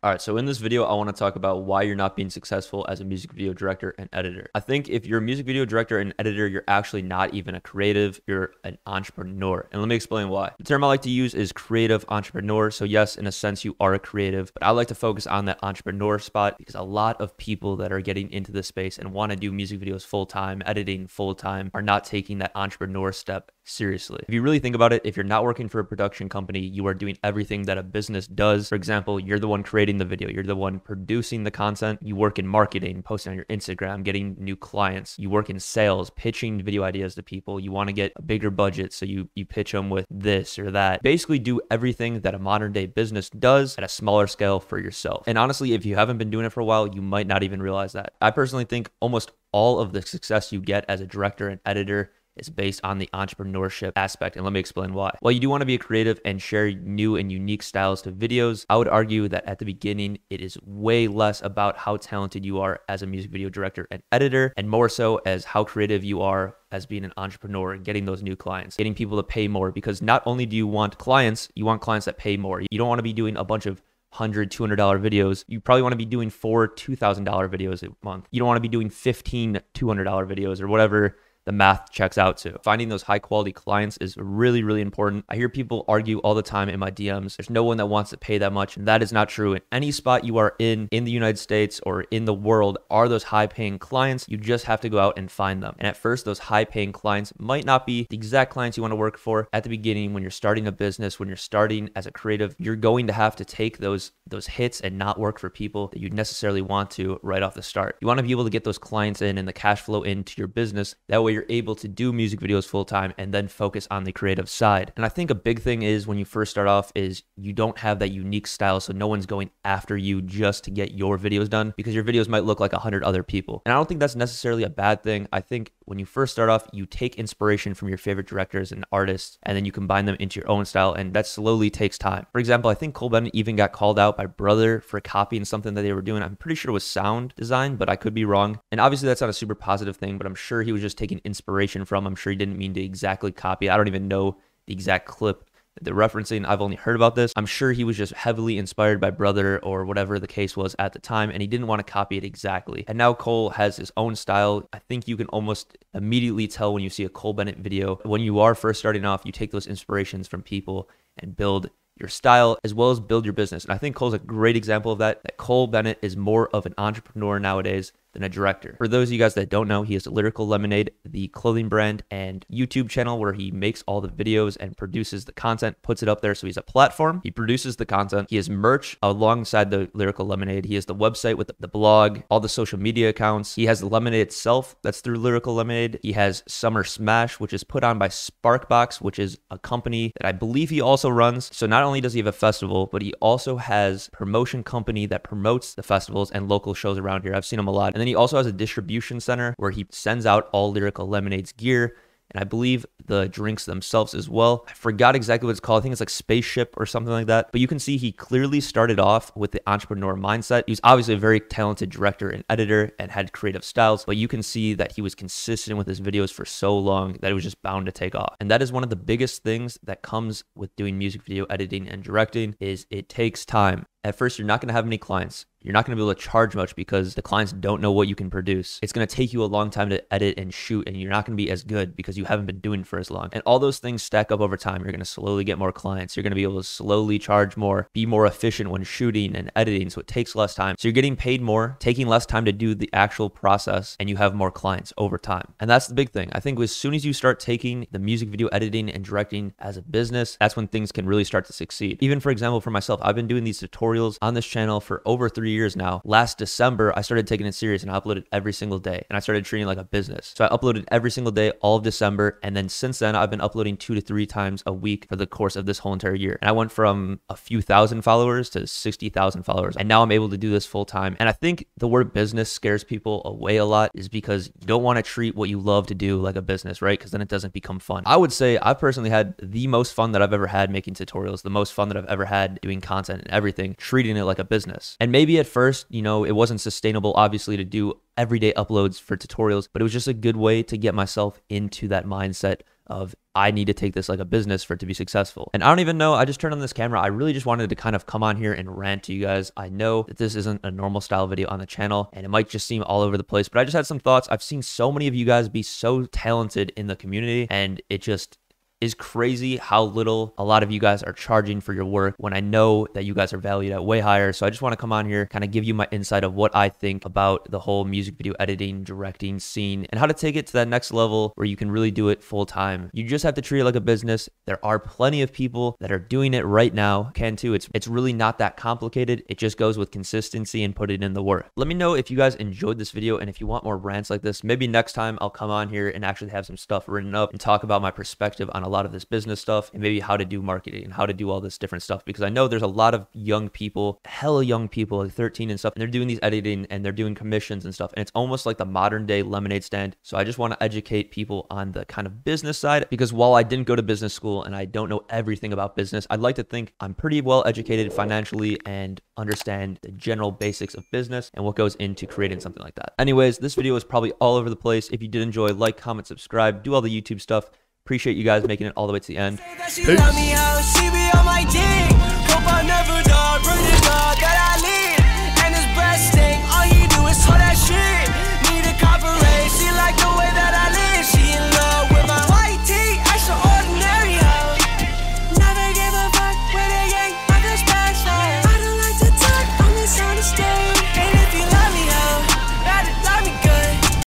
All right, so in this video, I want to talk about why you're not being successful as a music video director and editor. I think if you're a music video director and editor, you're actually not even a creative, you're an entrepreneur. And let me explain why. The term I like to use is creative entrepreneur. So, yes, in a sense, you are a creative, but I like to focus on that entrepreneur spot because a lot of people that are getting into this space and want to do music videos full time, editing full time, are not taking that entrepreneur step seriously. If you really think about it, if you're not working for a production company, you are doing everything that a business does. For example, you're the one creating the video, you're the one producing the content, you work in marketing, posting on your Instagram, getting new clients, you work in sales, pitching video ideas to people, you want to get a bigger budget, so you you pitch them with this or that. Basically do everything that a modern day business does at a smaller scale for yourself. And honestly, if you haven't been doing it for a while, you might not even realize that. I personally think almost all of the success you get as a director and editor is based on the entrepreneurship aspect. And let me explain why. While you do want to be creative and share new and unique styles to videos, I would argue that at the beginning, it is way less about how talented you are as a music video director and editor, and more so as how creative you are as being an entrepreneur and getting those new clients, getting people to pay more. Because not only do you want clients, you want clients that pay more. You don't want to be doing a bunch of $100, $200 videos, you probably want to be doing four $2,000 videos a month. You don't want to be doing 15 $200 videos or whatever the math checks out to. Finding those high quality clients is really, really important. I hear people argue all the time in my DMs there's no one that wants to pay that much. And that is not true. In any spot you are in, in the United States or in the world, are those high paying clients. You just have to go out and find them. And at first, those high paying clients might not be the exact clients you want to work for. At the beginning, when you're starting a business, when you're starting as a creative, you're going to have to take those, those hits and not work for people that you necessarily want to right off the start. You want to be able to get those clients in and the cash flow into your business. That way, you're able to do music videos full time and then focus on the creative side. And I think a big thing is when you first start off is you don't have that unique style. So no one's going after you just to get your videos done because your videos might look like a hundred other people. And I don't think that's necessarily a bad thing. I think when you first start off, you take inspiration from your favorite directors and artists, and then you combine them into your own style. And that slowly takes time. For example, I think Cole Bennett even got called out by Brother for copying something that they were doing. I'm pretty sure was sound design, but I could be wrong. And obviously that's not a super positive thing, but I'm sure he was just taking inspiration from. I'm sure he didn't mean to exactly copy. I don't even know the exact clip that they're referencing. I've only heard about this. I'm sure he was just heavily inspired by Brother or whatever the case was at the time, and he didn't want to copy it exactly. And now Cole has his own style. I think you can almost immediately tell when you see a Cole Bennett video. When you are first starting off, you take those inspirations from people and build your style as well as build your business. And I think Cole's a great example of that. That Cole Bennett is more of an entrepreneur nowadays and a director. For those of you guys that don't know, he has Lyrical Lemonade, the clothing brand and YouTube channel where he makes all the videos and produces the content, puts it up there. So he's a platform. He produces the content. He has merch alongside the Lyrical Lemonade. He has the website with the blog, all the social media accounts. He has the lemonade itself that's through Lyrical Lemonade. He has Summer Smash, which is put on by Sparkbox, which is a company that I believe he also runs. So not only does he have a festival, but he also has promotion company that promotes the festivals and local shows around here. I've seen him a lot. And then then he also has a distribution center where he sends out all Lyrical Lemonade's gear and I believe the drinks themselves as well. I forgot exactly what it's called. I think it's like spaceship or something like that. But you can see he clearly started off with the entrepreneur mindset. He was obviously a very talented director and editor and had creative styles, but you can see that he was consistent with his videos for so long that it was just bound to take off. And that is one of the biggest things that comes with doing music video editing and directing is it takes time. At first, you're not going to have many clients you're not going to be able to charge much because the clients don't know what you can produce. It's going to take you a long time to edit and shoot, and you're not going to be as good because you haven't been doing for as long. And all those things stack up over time. You're going to slowly get more clients. You're going to be able to slowly charge more, be more efficient when shooting and editing. So it takes less time. So you're getting paid more, taking less time to do the actual process, and you have more clients over time. And that's the big thing. I think as soon as you start taking the music video editing and directing as a business, that's when things can really start to succeed. Even for example, for myself, I've been doing these tutorials on this channel for over three years years now. Last December, I started taking it serious and I uploaded every single day and I started treating it like a business. So I uploaded every single day all of December. And then since then, I've been uploading two to three times a week for the course of this whole entire year. And I went from a few thousand followers to 60,000 followers. And now I'm able to do this full time. And I think the word business scares people away a lot is because you don't want to treat what you love to do like a business, right? Because then it doesn't become fun. I would say I've personally had the most fun that I've ever had making tutorials, the most fun that I've ever had doing content and everything, treating it like a business. And maybe at at first, you know, it wasn't sustainable, obviously, to do everyday uploads for tutorials, but it was just a good way to get myself into that mindset of I need to take this like a business for it to be successful. And I don't even know, I just turned on this camera. I really just wanted to kind of come on here and rant to you guys. I know that this isn't a normal style video on the channel and it might just seem all over the place, but I just had some thoughts. I've seen so many of you guys be so talented in the community and it just is crazy how little a lot of you guys are charging for your work when I know that you guys are valued at way higher. So I just want to come on here, kind of give you my insight of what I think about the whole music video editing, directing scene, and how to take it to that next level where you can really do it full time. You just have to treat it like a business. There are plenty of people that are doing it right now. Can too. It's it's really not that complicated. It just goes with consistency and putting in the work. Let me know if you guys enjoyed this video and if you want more rants like this, maybe next time I'll come on here and actually have some stuff written up and talk about my perspective on a a lot of this business stuff and maybe how to do marketing and how to do all this different stuff because I know there's a lot of young people, hella young people, like 13 and stuff, and they're doing these editing and they're doing commissions and stuff. And it's almost like the modern day lemonade stand. So I just want to educate people on the kind of business side because while I didn't go to business school and I don't know everything about business, I'd like to think I'm pretty well educated financially and understand the general basics of business and what goes into creating something like that. Anyways, this video is probably all over the place. If you did enjoy, like, comment, subscribe, do all the YouTube stuff. Appreciate you guys making it all the way to the end. Peace.